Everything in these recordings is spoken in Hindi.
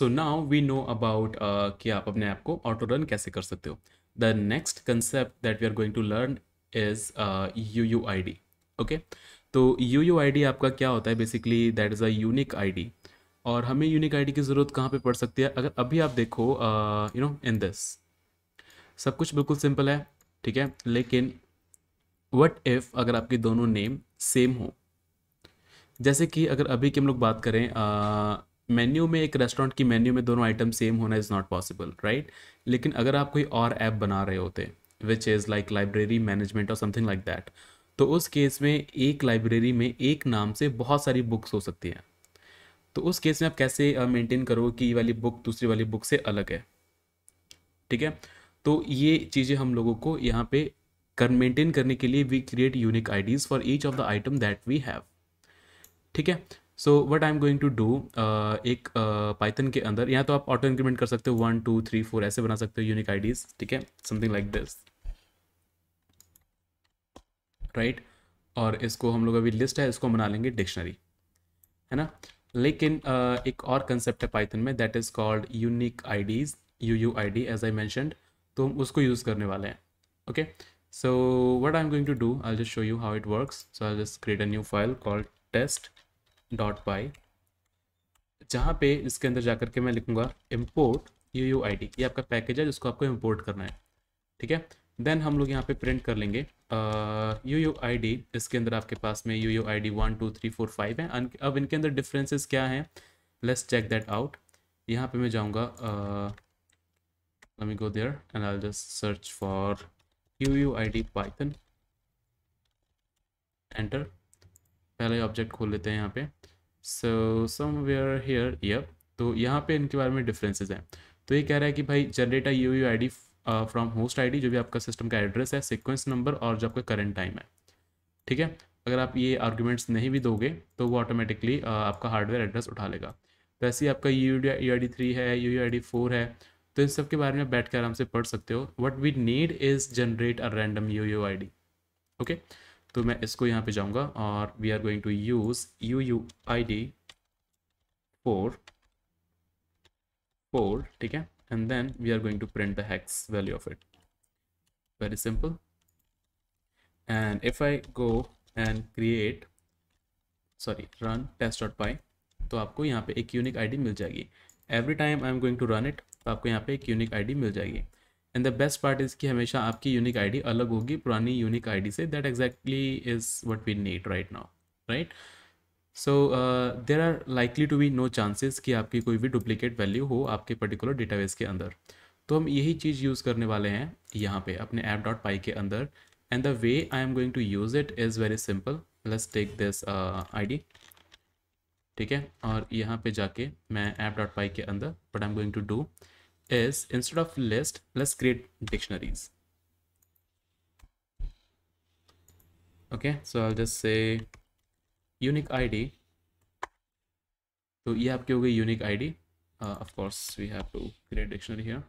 So now we know about कि आप अपने ऐप को ऑटो रन कैसे कर सकते हो the next concept that we are going to learn is U U I D okay तो यू यू आई डी आपका क्या होता है basically that is a unique I D और हमें यूनिक आई डी की ज़रूरत कहाँ पे पड़ सकती है अगर अभी आप देखो यू नो इन दिस सब कुछ बिल्कुल सिंपल है ठीक है लेकिन वट इफ़ अगर आपके दोनों नेम सेम हो जैसे कि अगर अभी की हम लोग बात करें uh, मेन्यू में एक रेस्टोरेंट की मेन्यू में दोनों आइटम सेम होना इज़ नॉट पॉसिबल राइट लेकिन अगर आप कोई और ऐप बना रहे होते which is like library management और समथिंग लाइक दैट तो उस केस में एक लाइब्रेरी में एक नाम से बहुत सारी बुक्स हो सकती हैं तो उस केस में आप कैसे मेंटेन करो कि ये वाली बुक दूसरी वाली बुक से अलग है ठीक है तो ये चीज़ें हम लोगों को यहाँ पे कर मेंटेन करने के लिए we create unique IDs for each of the item that we have ठीक है so what I am going to do एक पाइथन uh, के अंदर यहाँ तो आप ऑटो इंक्रीमेंट कर सकते हो वन टू थ्री फोर ऐसे बना सकते हो यूनिक आईडीज ठीक है समथिंग लाइक दिस राइट और इसको हम लोग अभी लिस्ट है इसको बना लेंगे डिक्शनरी है ना लेकिन uh, एक और कंसेप्ट है पाइथन में that is called unique IDs U U I D as I mentioned तो हम उसको यूज़ करने वाले हैं okay so what I am going to do I just show you how it work so I just create a new file called test dot py जहाँ पे इसके अंदर जाकर के मैं लिखूँगा import U U I D ये आपका पैकेज है जिसको आपको इम्पोर्ट करना है ठीक है देन हम लोग यहाँ पे प्रिंट कर लेंगे यू यू आई डी इसके अंदर आपके पास में U U I D one two three four five है अब इनके अंदर डिफरेंसेस क्या हैं लेट्स चेक दैट आउट यहाँ पे मैं जाऊँगा let me go there and I just search for U U I D Python enter पहले ऑब्जेक्ट खोल लेते हैं यहाँ पे सो समवेयर हेयर यप तो यहाँ पे इनके बारे में डिफरेंसेस हैं तो ये कह रहा है कि भाई generate I U U I D from host I D जो भी आपका सिस्टम का एड्रेस है सिक्वेंस नंबर और जो आपका करेंट टाइम है ठीक है अगर आप ये आर्ग्यूमेंट्स नहीं भी दोगे तो वो ऑटोमेटिकली uh, आपका हार्डवेयर एड्रेस उठा लेगा वैसे तो ही आपका U U I D three है U U I D four है तो इन सब के बारे में बैठ के आराम से पढ़ सकते हो what we need is generate a random U U I D okay तो मैं इसको यहाँ पे जाऊँगा और we are going to use U U I D four four ठीक है and then we are going to print the hex value of it very simple and if I go and create sorry run test dot py तो आपको यहाँ पे एक यूनिक आईडी मिल जाएगी every time I am going to run it तो आपको यहाँ पे एक यूनिक आईडी मिल जाएगी and the best part is कि हमेशा आपकी यूनिक आईडी अलग होगी पुरानी यूनिक आईडी से that exactly is what we need right now right so there are likely to be no chances कि आपकी कोई भी डुप्लीकेट वैल्यू हो आपके पर्टिकुलर डेटाबेस के अंदर तो हम यही चीज़ यूज़ करने वाले हैं यहाँ पे अपने ऐप डॉट पाई के अंदर and the way I am going to use it is very simple let's take this ID ठीक है और यहाँ पे जाके मैं ऐप डॉट पाई के अंदर but I am going to do is instead of list, let's create dictionaries. Okay, so I'll just say unique ID. So ये आपकी होगी unique ID. Uh, of course, we have to create dictionary here.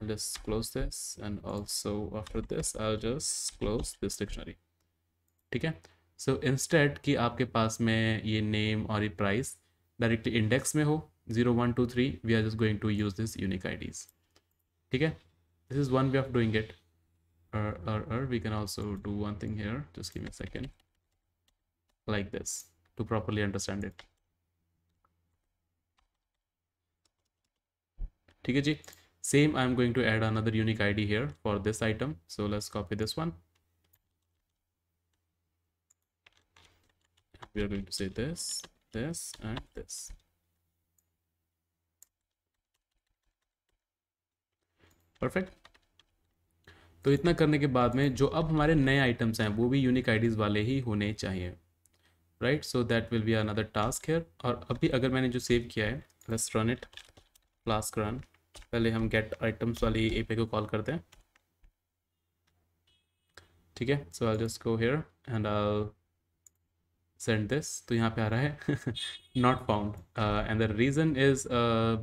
I'll just close this and also after this, I'll just close this dictionary. ठीक है सो so, इंस्टेड कि आपके पास में ये नेम और ये प्राइस डायरेक्टली इंडेक्स में हो 0 1 2 3 we are just going to use this unique ids okay this is one way of doing it or, or, or we can also do one thing here just give me a second like this to properly understand it okay ji same i'm going to add another unique id here for this item so let's copy this one we are going to say this this and this perfect तो इतना करने के बाद में जो अब हमारे नए आइटम्स हैं वो भी यूनिक आईडीज़ वाले ही होने चाहिए right so that will be another task here और अभी अगर मैंने जो सेव किया है let's run it flask run पहले हम गेट आइटम्स वाली ए को कॉल करते हैं ठीक है so I just go here and I send this तो यहाँ पे आ रहा है not found and the reason is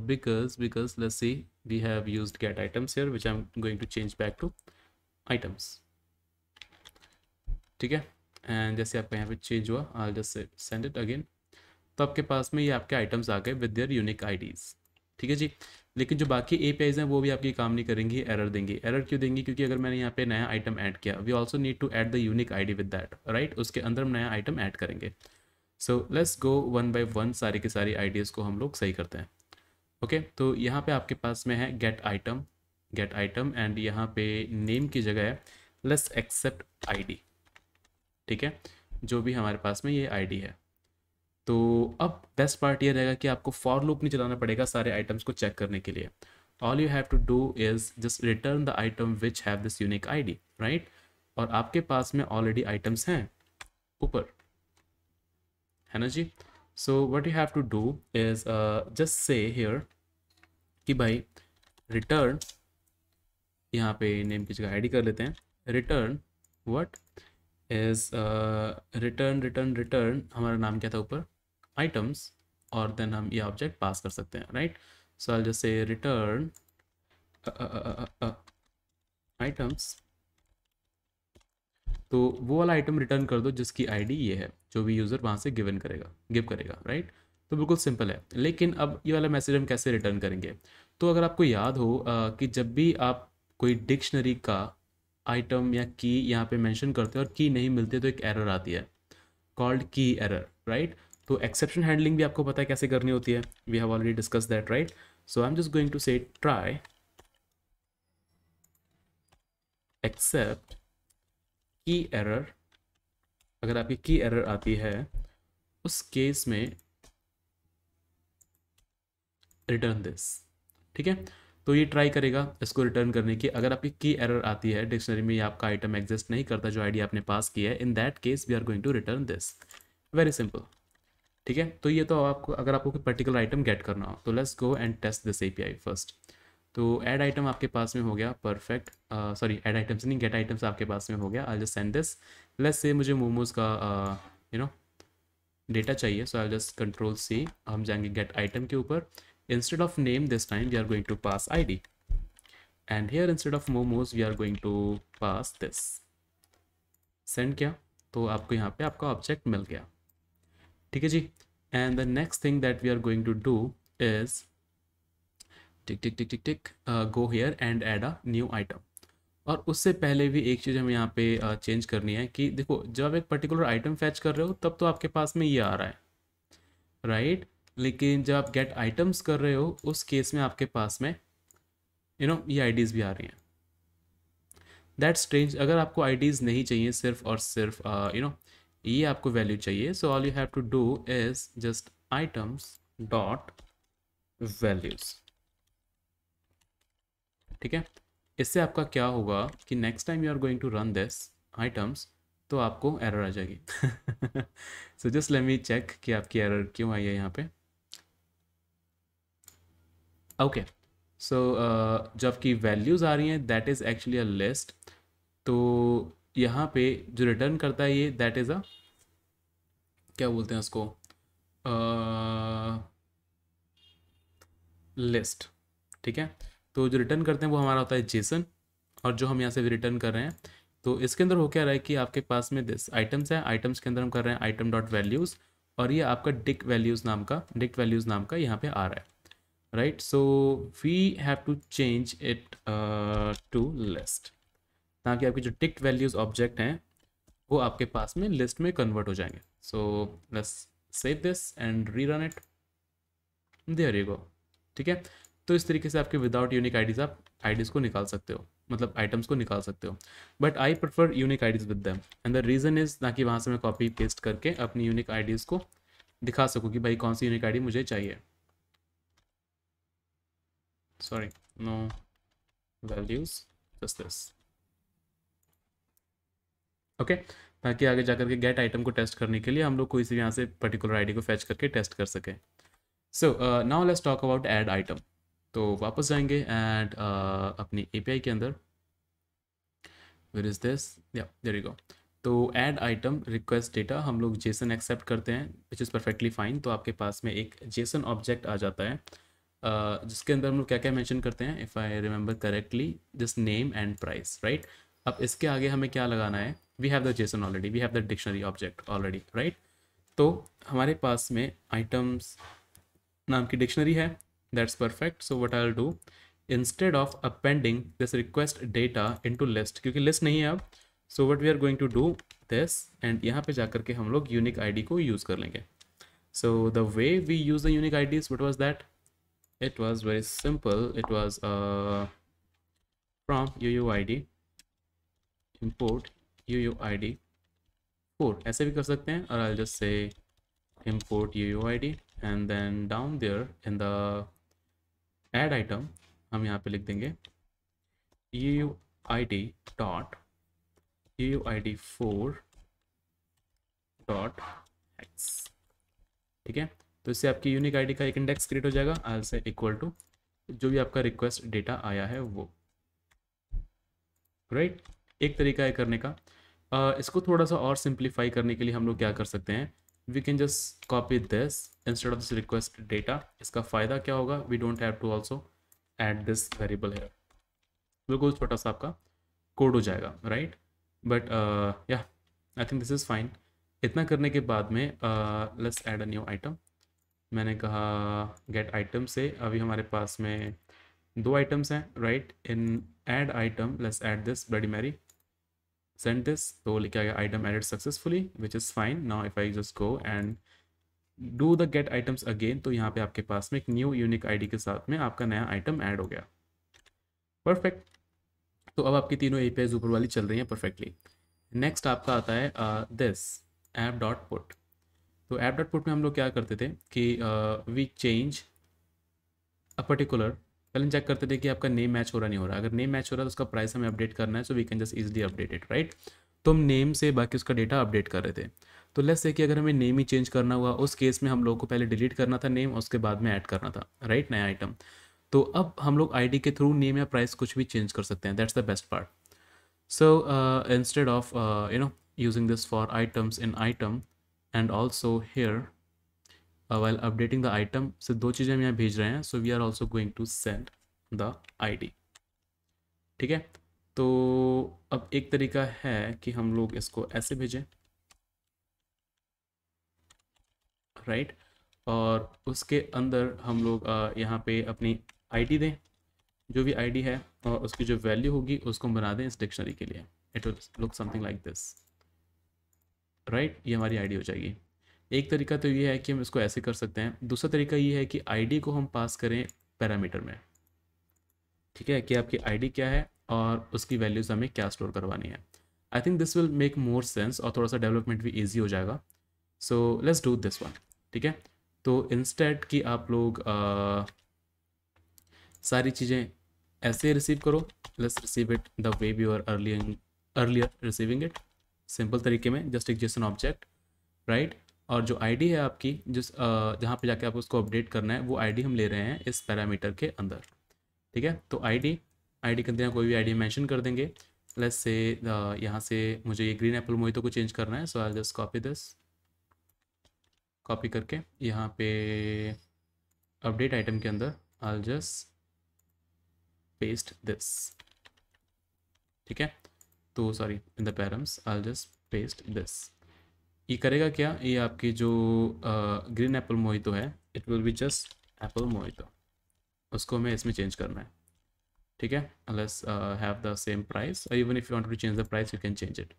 because because let's see we have use get items here which I am going to change back to items ठीक है एंड जैसे आपका यहाँ पे चेंज हुआ I just send it again तो आपके पास में ये आपके आइटम्स आ गए विद देयर यूनिक आईडीज ठीक है जी लेकिन जो बाकी ए हैं वो भी आपकी काम नहीं करेंगी एरर देंगी एरर क्यों देंगी क्योंकि अगर मैंने यहाँ पे नया आइटम ऐड किया we also need to add the unique I D with that right उसके अंदर हम नया आइटम ऐड करेंगे so let's go one by one सारी के सारी आइडियाज़ को हम लोग सही करते हैं ओके okay, तो यहाँ पे आपके पास में है get item get item and यहाँ पे नेम की जगह है लेट्स एक्सेप्ट आईडी ठीक है जो भी हमारे पास में ये आईडी है तो अब बेस्ट पार्ट ये रहेगा कि आपको फॉर लूप नहीं चलाना पड़ेगा सारे आइटम्स को चेक करने के लिए all you have to do is just return the item which have this unique ID right और आपके पास में ऑलरेडी आइटम्स हैं ऊपर है ना जी so what you have to do is just say here कि भाई रिटर्न यहाँ पे नेम की जगह आईडी कर लेते हैं return what is return return return हमारा नाम क्या था ऊपर आइटम्स और देन हम ये ऑब्जेक्ट पास कर सकते हैं right so I just return items तो वो वाला आइटम रिटर्न कर दो जिसकी आईडी ये है जो भी यूज़र वहां से गिवन करेगा गिव करेगा राइट तो बिल्कुल सिंपल है लेकिन अब ये वाला मैसेज हम कैसे रिटर्न करेंगे तो अगर आपको याद हो आ, uh, कि जब भी आप कोई डिक्शनरी का आइटम या की यहाँ पे मेंशन करते हो और की नहीं मिलती तो एक एरर आती है कॉल्ड की एरर राइट तो एक्सेप्शन हैंडलिंग भी आपको पता है कैसे करनी होती है we have already discuss that right so I am just going to say try except key error अगर आपकी की एरर आती है उस केस में रिटर्न दिस ठीक है तो ये ट्राई करेगा इसको रिटर्न करने की अगर आपकी की एरर आती है डिक्शनरी में या आपका आइटम एग्जिस्ट नहीं करता जो आईडी आपने पास किया है in that case we are going to return this very simple ठीक है तो ये तो आपको अगर आपको कोई पर्टिकुलर आइटम गेट करना हो तो let's go and test this a first तो ऐड आइटम आपके पास में हो गया परफेक्ट सॉरी ऐड आइटम्स नहीं गेट आइटम्स आपके पास में हो गया I just send this let's say मुझे मोमोज का यू नो डेटा चाहिए सो आई जस्ट कंट्रोल सी हम जाएंगे गेट आइटम के ऊपर instead of name this time we are going to pass I D and here instead of momos we are going to pass this send किया तो आपको यहाँ पे आपका ऑब्जेक्ट मिल गया ठीक है जी and the next thing that we are going to do is tick tick tick tick tick go here and add a new item और उससे पहले भी एक चीज़ हमें यहाँ पे चेंज uh, करनी है कि देखो जब आप एक पर्टिकुलर आइटम फैच कर रहे हो तब तो आपके पास में ये आ रहा है राइट right? लेकिन जब आप गेट आइटम्स कर रहे हो उस केस में आपके पास में यू you नो know, ये आईडीज़ भी आ रही हैं दैट स्ट्रेंज अगर आपको आईडीज़ नहीं चाहिए सिर्फ और सिर्फ you uh, know you know, ये आपको वैल्यू चाहिए so all you have to do is just items dot values ठीक है इससे आपका क्या होगा कि next time you are going to run this items तो आपको एरर आ जाएगी so just let me check कि आपकी एरर क्यों आई है यहाँ पे ओके सो uh, जब की जबकि वैल्यूज़ आ रही हैं that is actually a list तो यहाँ पे जो रिटर्न करता है ये दैट इज़ अ क्या बोलते हैं उसको लिस्ट ठीक है तो जो रिटर्न करते हैं वो हमारा होता है जेसन और जो हम यहाँ से रिटर्न कर रहे हैं तो इसके अंदर हो क्या रहा है कि आपके पास में दिस आइटम्स है आइटम्स के अंदर हम कर रहे हैं आइटम डॉट वैल्यूज़ और ये आपका डिक वैल्यूज़ नाम का डिक वैल्यूज़ नाम का यहाँ पे आ रहा है right so we have to change it to list ताकि आपकी जो टिक्ट वैल्यूज़ ऑब्जेक्ट हैं वो आपके पास में लिस्ट में कन्वर्ट हो जाएंगे so let's save this and rerun it there you go ठीक है तो इस तरीके से आपके विदाउट यूनिक आईडीज आप आईडीज को निकाल सकते हो मतलब आइटम्स को निकाल सकते हो but I prefer unique IDs with them and the reason is ताकि वहाँ से मैं कॉपी पेस्ट करके अपनी यूनिक आईडीज़ को दिखा सकूँ कि भाई कौन सी यूनिक आईडी मुझे चाहिए sorry no values just this okay ताकि आगे जा करके गेट आइटम को टेस्ट करने के लिए हम लोग कोई से यहाँ से पर्टिकुलर आईडी को फैच करके टेस्ट कर सकें so now let's talk about add item तो वापस जाएंगे एंड uh, अपनी एपीआई के अंदर वेर इज दिस या देर गो तो ऐड आइटम रिक्वेस्ट डेटा हम लोग जेसन एक्सेप्ट करते हैं विच इज़ परफेक्टली फाइन तो आपके पास में एक जेसन ऑब्जेक्ट आ जाता है uh, जिसके अंदर हम लोग क्या क्या मेंशन करते हैं if I remember correctly this name and price right अब इसके आगे हमें क्या लगाना है we have the JSON already we have the dictionary object already right तो हमारे पास में आइटम्स नाम की डिक्शनरी है that's perfect so what I do instead of appending this request data into list क्योंकि लिस्ट नहीं है अब so what we are going to do this and यहाँ पे जाकर के हम लोग यूनिक डी को यूज़ कर लेंगे so the way we use the unique I D what was that it was very simple it was from U U I D import I D 4 ऐसे भी कर सकते हैं और import U U I D and then down there in the add item हम यहाँ पे लिख देंगे U I D four dot x ठीक है तो इससे आपकी यूनिक आईडी का एक इंडेक्स क्रिएट हो जाएगा आल से इक्वल टू जो भी आपका रिक्वेस्ट डेटा आया है वो राइट right? एक तरीका है करने का आ, इसको थोड़ा सा और सिंप्लीफाई करने के लिए हम लोग क्या कर सकते हैं we can just copy this instead of this request data इसका फ़ायदा क्या होगा we don't have to also add this variable है बिल्कुल छोटा सा आपका कोड हो जाएगा राइट बट या I think this is fine इतना करने के बाद में let's add a new item मैंने कहा गेट आइटम से अभी हमारे पास में दो आइटम्स हैं right in add item let's add this bloody Mary send this so likha gaya item added successfully which is fine now if i just go and do the get items again तो यहाँ पे आपके पास में एक न्यू यूनिक आईडी के साथ में आपका नया आइटम ऐड हो गया परफेक्ट तो अब आपकी तीनों ए ऊपर वाली चल रही हैं परफेक्टली नेक्स्ट आपका आता है दिस ऐप डॉट पुट तो ऐप डॉट पुट में हम लोग क्या करते थे कि वी चेंज अ पर्टिकुलर पहले चेक करते थे कि आपका नेम मैच हो रहा नहीं हो रहा अगर नेम मैच हो रहा है तो उसका प्राइस हमें अपडेट करना है so we can just easily update it right तो हम नेम से बाकी उसका डेटा अपडेट कर रहे थे तो लेस से कि अगर हमें नेम ही चेंज करना हुआ उस केस में हम लोग को पहले डिलीट करना था नेम उसके बाद में ऐड करना था राइट नया आइटम तो अब हम लोग आई के थ्रू नेम या प्राइस कुछ भी चेंज कर सकते हैं that's the best part so instead of you know using this for items in item and also here while updating the item से दो चीज़ें हम यहाँ भेज रहे हैं so we are also going to send the I D ठीक है तो अब एक तरीका है कि हम लोग इसको ऐसे भेजें राइट right? और उसके अंदर हम लोग uh, यहाँ पे अपनी आईडी दें जो भी आईडी है और उसकी जो वैल्यू होगी उसको हम बना दें इस डिक्शनरी के लिए it will look something like this right ये हमारी आईडी हो जाएगी एक तरीका तो ये है कि हम इसको ऐसे कर सकते हैं दूसरा तरीका ये है कि आईडी को हम पास करें पैरामीटर में ठीक है कि आपकी आईडी क्या है और उसकी वैल्यूज़ हमें क्या स्टोर करवानी है I think this will make more sense और थोड़ा सा डेवलपमेंट भी ईजी हो जाएगा so let's do this one ठीक है तो इंस्टेट कि आप लोग आ, सारी चीज़ें ऐसे रिसीव करो let's receive it the way we are early earlier receiving it simple तरीके में जस्ट एक जेसन ऑब्जेक्ट राइट और जो आईडी है आपकी जिस जहाँ पे जाके आप उसको अपडेट करना है वो आईडी हम ले रहे हैं इस पैरामीटर के अंदर ठीक है तो आईडी आईडी के अंदर कोई भी आईडी मेंशन कर देंगे लेट्स से यहाँ से मुझे ये ग्रीन एप्पल मोहितो को चेंज करना है so I just copy this copy करके यहाँ पे अपडेट आइटम के अंदर आई जस्ट पेस्ट दिस ठीक है तो sorry in the params I just paste this ये करेगा क्या ये आपकी जो ग्रीन एप्पल मोहितो है it will be just apple mojito उसको हमें इसमें चेंज करना है ठीक है else have the same price और even if you want to change the price you can change it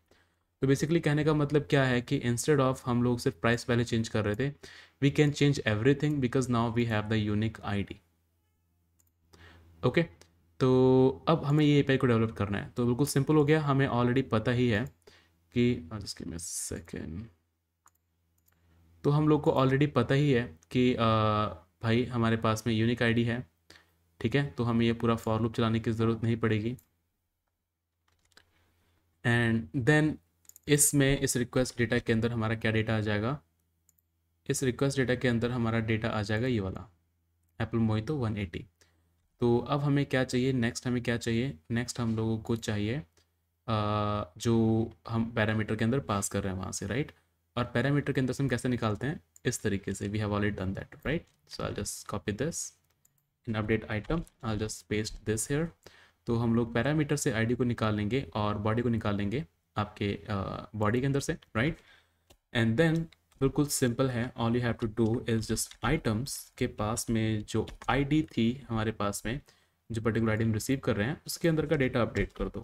तो बेसिकली कहने का मतलब क्या है कि इंस्टेड ऑफ हम लोग सिर्फ प्राइस पहले चेंज कर रहे थे we can change everything because now we have the unique I okay तो अब हमें ये ए को डेवलप करना है तो बिल्कुल सिंपल हो गया हमें ऑलरेडी पता ही है कि सेकेंड तो हम लोग को ऑलरेडी पता ही है कि भाई हमारे पास में यूनिक आईडी है ठीक है तो हमें ये पूरा फॉर लूप चलाने की ज़रूरत नहीं पड़ेगी एंड देन इसमें इस रिक्वेस्ट डेटा के अंदर हमारा क्या डेटा आ जाएगा इस रिक्वेस्ट डेटा के अंदर हमारा डेटा आ जाएगा ये वाला एप्पल मोई तो वन एटी तो अब हमें क्या चाहिए नेक्स्ट हमें क्या चाहिए नेक्स्ट हम लोगों को चाहिए आ, जो हम पैरामीटर के अंदर पास कर रहे हैं वहाँ से राइट right? और पैरामीटर के अंदर से हम कैसे निकालते हैं इस तरीके से we have already done that right so I just copy this in update item I just paste this here तो हम लोग पैरामीटर से आईडी को निकाल लेंगे और बॉडी को निकाल लेंगे आपके बॉडी uh, के अंदर से राइट एंड देन बिल्कुल सिंपल है all you have to do is just items के पास में जो आईडी थी हमारे पास में जो पर्टिकुलर हम रिसीव कर रहे हैं उसके अंदर का डेटा अपडेट कर दो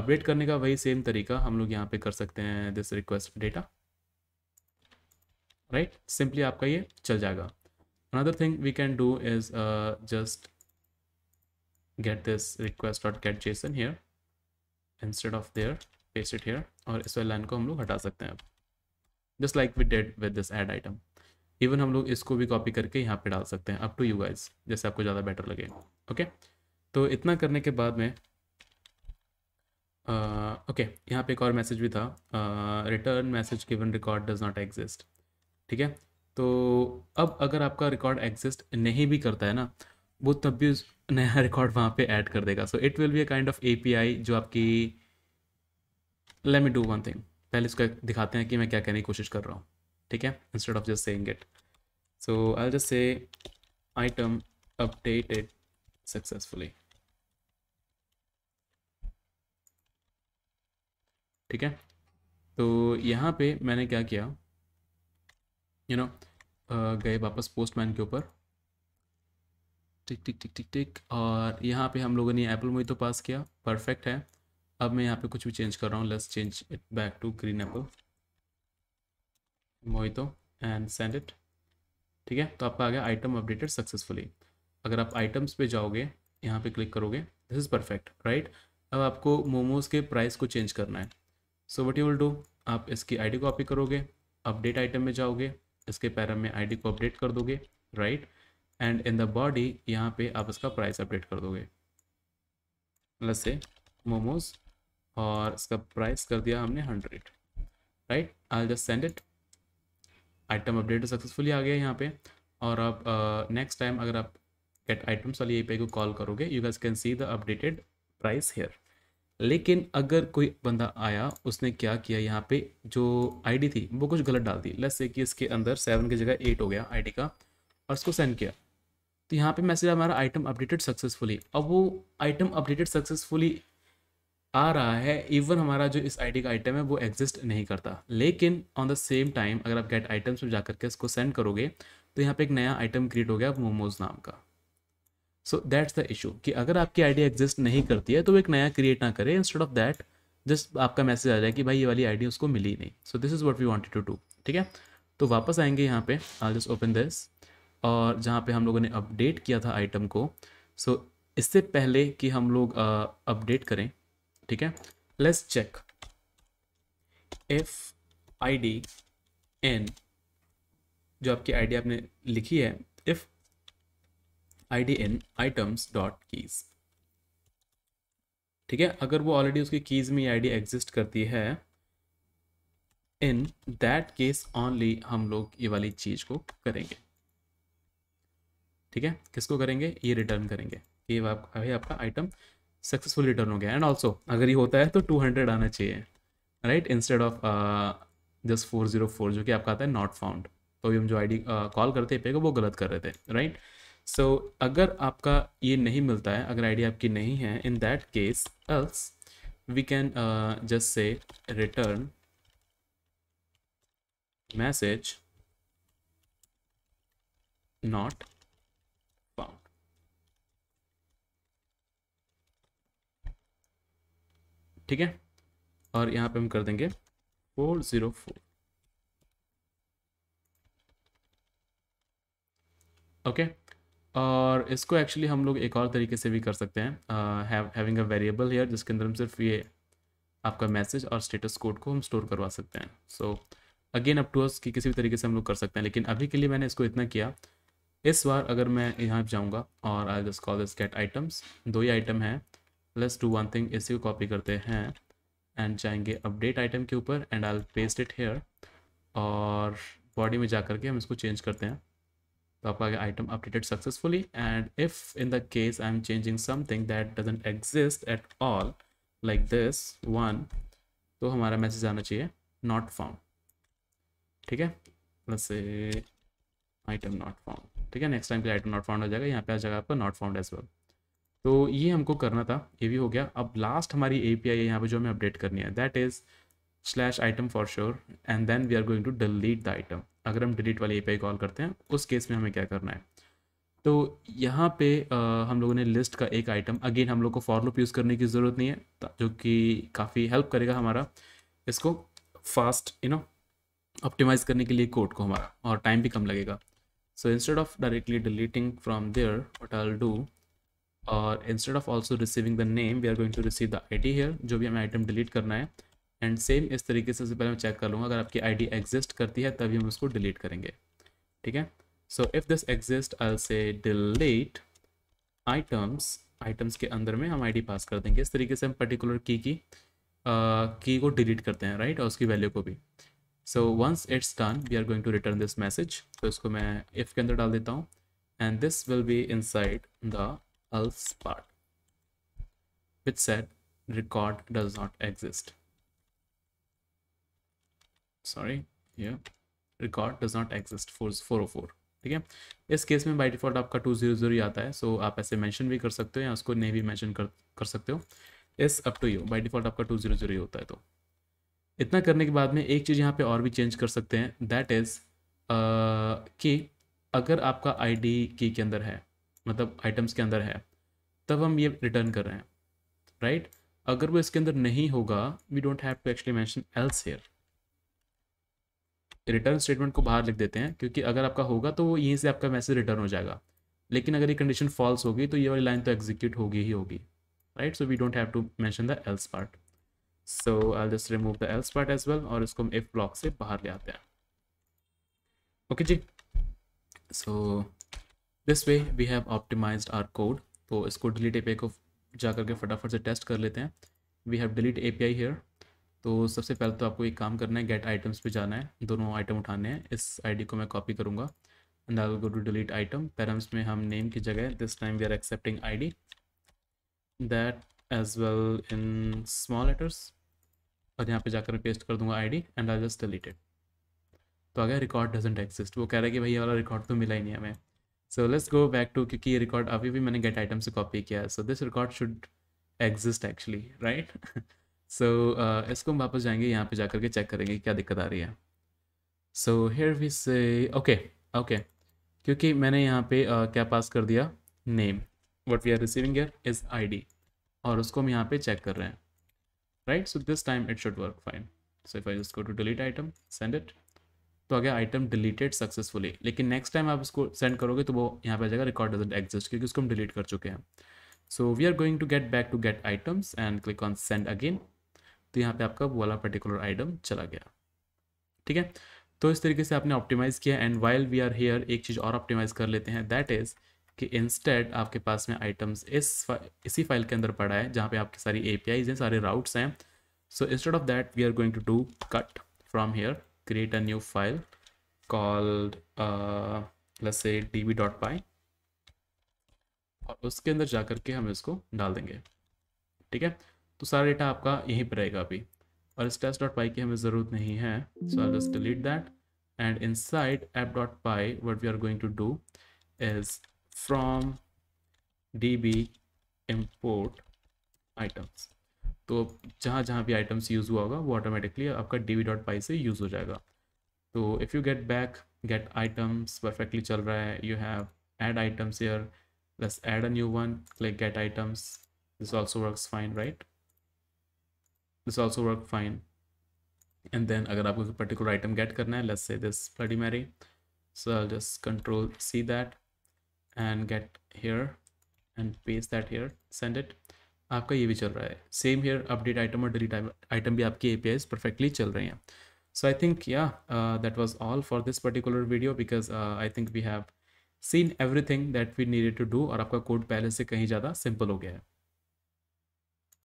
अपडेट करने का वही सेम तरीका हम लोग यहाँ पे कर सकते हैं this request data right right? Simply आपका ये चल जाएगा another thing we can do is just get this request dot get JSON here instead of there pasted here और इस वाले लाइन को हम लोग हटा सकते हैं अब just like we did with this add item even हम लोग इसको भी कॉपी करके यहाँ पे डाल सकते हैं अप टू यू गाइज जैसे आपको ज़्यादा बेटर लगे ओके तो इतना करने के बाद में ओके uh, okay, यहाँ पे एक और मैसेज भी था return message given record does not exist ठीक है तो अब अगर आपका रिकॉर्ड एग्जिस्ट नहीं भी करता है ना वो तब भी नया रिकॉर्ड वहाँ पे ऐड कर देगा so it will be a kind of API जो आपकी let me do one thing पहले उसका दिखाते हैं कि मैं क्या कहने की कोशिश कर रहा हूँ ठीक है instead of just saying it so I just say item updated successfully ठीक है तो यहाँ पे मैंने क्या किया यू नो uh, गए वापस पोस्टमैन के ऊपर टिक टिक टिक टिक टिक और यहाँ पे हम लोगों ने एप्पल मोई तो पास किया परफेक्ट है अब मैं यहाँ पे कुछ भी चेंज कर रहा हूँ let's change it back to green apple मोई तो एंड सेंड इट ठीक है तो आपका आ गया आइटम अपडेटेड सक्सेसफुली अगर आप आइटम्स पे जाओगे यहाँ पे क्लिक करोगे दिस इज़ परफेक्ट राइट अब आपको मोमोज़ के प्राइस को चेंज करना है so what you will do आप इसकी आईडी कॉपी करोगे अपडेट आइटम में जाओगे इसके पैरा में आईडी को अपडेट कर दोगे right and in the body यहाँ पे आप इसका प्राइस अपडेट कर दोगे लस से मोमोज और इसका प्राइस कर दिया हमने hundred right I just send it item update successfully आ गया यहाँ पे और आप नेक्स्ट uh, टाइम अगर आप गेट आइटम्स वाली ए को कॉल करोगे you guys can see the updated price here लेकिन अगर कोई बंदा आया उसने क्या किया यहाँ पे जो आईडी थी वो कुछ गलत डाल दी लेट्स से कि इसके अंदर सेवन की जगह एट हो गया आईडी का और इसको सेंड किया तो यहाँ पे मैसेज हमारा आइटम अपडेटेड सक्सेसफुली अब वो आइटम अपडेटेड सक्सेसफुली आ रहा है इवन हमारा जो इस आईडी का आइटम है वो एग्जिस्ट नहीं करता लेकिन ऑन द सेम टाइम अगर आप गेट आइटम्स में जा करके इसको सेंड करोगे तो यहाँ पे एक नया आइटम क्रिएट हो गया मोमोज नाम का सो दैट्स द इशू कि अगर आपकी आइडिया एग्जिस्ट नहीं करती है तो वो एक नया क्रिएट ना करें इंस्टेड ऑफ दैट जस्ट आपका मैसेज आ जाए कि भाई ये वाली आइडिया उसको मिली नहीं so this is what we wanted to do ठीक है तो वापस आएंगे यहाँ पे आई जस्ट ओपन दिस और जहाँ पे हम लोगों ने अपडेट किया था आइटम को सो so, इससे पहले कि हम लोग अपडेट uh, करें ठीक है let's check if I D in जो आपकी आईडी आपने लिखी है if id in items dot keys ठीक है अगर वो ऑलरेडी उसकी कीज में आई डी एग्जिस्ट करती है इन दैट केस ऑनली हम लोग ये वाली चीज को करेंगे ठीक है किसको करेंगे ये रिटर्न करेंगे ये आप, आपका आइटम सक्सेसफुल रिटर्न हो गया एंड ऑल्सो अगर ये होता है तो टू हंड्रेड आना चाहिए right instead of just four zero four जो कि आपका आता है नॉट फाउंड तो अभी हम जो आई डी कॉल करते पे वो गलत कर रहे थे राइट right? सो so, अगर आपका ये नहीं मिलता है अगर आईडी आपकी नहीं है in that case else we can just say return message not found ठीक है और यहां पे हम कर देंगे फोर ज़ीरो फोर ओके और इसको एक्चुअली हम लोग एक और तरीके से भी कर सकते हैं हैविंग अ वेरिएबल हेयर जिसके अंदर हम सिर्फ ये आपका मैसेज और स्टेटस कोड को हम स्टोर करवा सकते हैं so again up to us कि किसी भी तरीके से हम लोग कर सकते हैं लेकिन अभी के लिए मैंने इसको इतना किया इस बार अगर मैं यहाँ जाऊँगा और I just call this get items दो ही आइटम हैं प्लस टू वन थिंग इसी को कॉपी करते हैं एंड जाएंगे अपडेट आइटम के ऊपर and I paste it here और बॉडी में जा करके हम इसको चेंज करते हैं तो आपका item updated successfully and if in the case I am changing something that doesn't exist at all like this one तो हमारा मैसेज आना चाहिए नॉट फाउंड ठीक है वैसे आइटम नॉट फाउंड ठीक है नेक्स्ट टाइम के आइटम नॉट फाउंड हो जाएगा यहाँ पे आ जाएगा आपका नॉट फाउंड एज वेल तो ये हमको करना था ये भी हो गया अब लास्ट हमारी ए पी आई है यहाँ पर जो हमें अपडेट करनी है that is slash item for sure and then we are going to delete the item अगर हम डिलीट वाली ए कॉल करते हैं उस केस में हमें क्या करना है तो यहाँ पे आ, हम लोगों ने लिस्ट का एक आइटम अगेन हम लोग को फॉर लूप यूज़ करने की ज़रूरत नहीं है जो कि काफ़ी हेल्प करेगा हमारा इसको फास्ट यू नो ऑप्टिमाइज करने के लिए कोड को हमारा और टाइम भी कम लगेगा so instead of directly deleting from there what I do और instead of also receiving the name we are going to receive the I D here जो भी हमें आइटम डिलीट करना है एंड सेम इस तरीके से सबसे पहले मैं चेक कर लूँगा अगर आपकी आईडी एग्जिस्ट करती है तभी हम उसको डिलीट करेंगे ठीक है so if this exist I say delete items items के अंदर में हम आईडी पास कर देंगे इस तरीके से हम पर्टिकुलर की की की uh, को डिलीट करते हैं राइट right? और उसकी वैल्यू को भी so once it's done we are going to return this message तो इसको मैं इफ के अंदर डाल देता हूँ and this will be inside the else part which set record does not exist sorry ये record does not exist four four O four ठीक है इस केस में बाई डिफॉल्ट आपका टू जीरो जीरो ही आता है सो so आप ऐसे मैंशन भी कर सकते हो या उसको नहीं भी मैंशन कर कर सकते हो इस up to you by default आपका टू जीरो जीरो होता है तो इतना करने के बाद में एक चीज़ यहाँ पे और भी चेंज कर सकते हैं दैट इज़ कि अगर आपका आई डी की के अंदर है मतलब आइटम्स के अंदर है तब हम ये रिटर्न कर रहे हैं राइट right? अगर वो इसके अंदर नहीं होगा we don't have to actually mention else here return statement को बाहर लिख देते हैं क्योंकि अगर आपका होगा तो वो यहीं से आपका मैसेज रिटर्न हो जाएगा लेकिन अगर ये कंडीशन फॉल्स होगी तो ये वाली लाइन तो एग्जीक्यूट होगी ही होगी right so we don't have to mention the else part so I just remove the else part as well और इसको हम इफ ब्लॉक से बाहर ले आते हैं ओके okay, जी so this way we have optimize our code तो इसको डिलीट ए को जा करके फटाफट से टेस्ट कर लेते हैं we have delete A P I here तो सबसे पहले तो आपको एक काम करना है गेट आइटम्स पे जाना है दोनों आइटम उठाने हैं इस आईडी को मैं कॉपी करूँगा and I will go to delete item params में हम नेम की जगह this time we are accepting ID that as well in small letters और यहाँ पे जाकर मैं पेस्ट कर दूंगा ID and I just deleted तो आ गया रिकॉर्ड डजेंट एक्सिस्ट वो कह रहा है कि भाई ये वाला रिकॉर्ड तो मिला ही नहीं हमें so let's go back to क्योंकि ये रिकॉर्ड अभी भी मैंने गेट आइटम से कॉपी किया है so this record should exist actually right so so, uh, इसको हम वापस जाएंगे यहाँ पे जाकर के चेक करेंगे क्या दिक्कत आ रही है so here we say okay okay क्योंकि मैंने यहाँ पे uh, क्या पास कर दिया name what we are receiving here is I और उसको हम यहाँ पे चेक कर रहे हैं right so this time it should work fine so if I just go to delete item send it तो आ गया आइटम डिलीटेड सक्सेसफुली लेकिन नेक्स्ट टाइम आप इसको सेंड करोगे तो वो यहाँ पे आ जाएगा रिकॉर्ड डजेंट एग्जिस्ट क्योंकि उसको हम डिलीट कर चुके हैं so we are going to get back to get items and click on send again तो यहाँ पे आपका वो वाला पर्टिकुलर आइटम चला गया ठीक है तो इस तरीके से आपने ऑप्टिमाइज़ किया and while we are here एक चीज़ और ऑप्टिमाइज़ कर लेते हैं दैट इज़ कि इंस्टेड आपके पास में आइटम्स इस फा, इसी फाइल के अंदर पड़ा है जहाँ पे आपकी सारी ए हैं सारे राउट्स हैं so instead of that we are going to do cut from here create a new file called say D let's dot py और उसके अंदर जा करके हम इसको डाल देंगे ठीक है तो सारा डेटा आपका यहीं पर रहेगा अभी और इस टेस्ट डॉट पाई की हमें ज़रूरत नहीं है so I just delete that and inside app dot py what we are going to do is from D B import items तो जहाँ जहाँ भी आइटम्स यूज़ हुआ होगा वो ऑटोमेटिकली आपका डी वी डॉट पाई से यूज़ हो जाएगा तो if you get back get items perfectly चल रहा है you have add items yeah let's add a new one click get items this also work fine right this also work fine and then अगर आपको पर्टिकुलर आइटम गेट करना है let's say this bloody Mary so I just control C that and get here and paste that here send it आपका ये भी चल रहा है सेम हेयर अपडेट आइटम और डिलीट आइटम भी आपकी ए पी परफेक्टली चल रही हैं so I think yeah that was all for this particular video because I think we have seen everything that we needed to do और आपका कोड पहले से कहीं ज़्यादा सिंपल हो गया है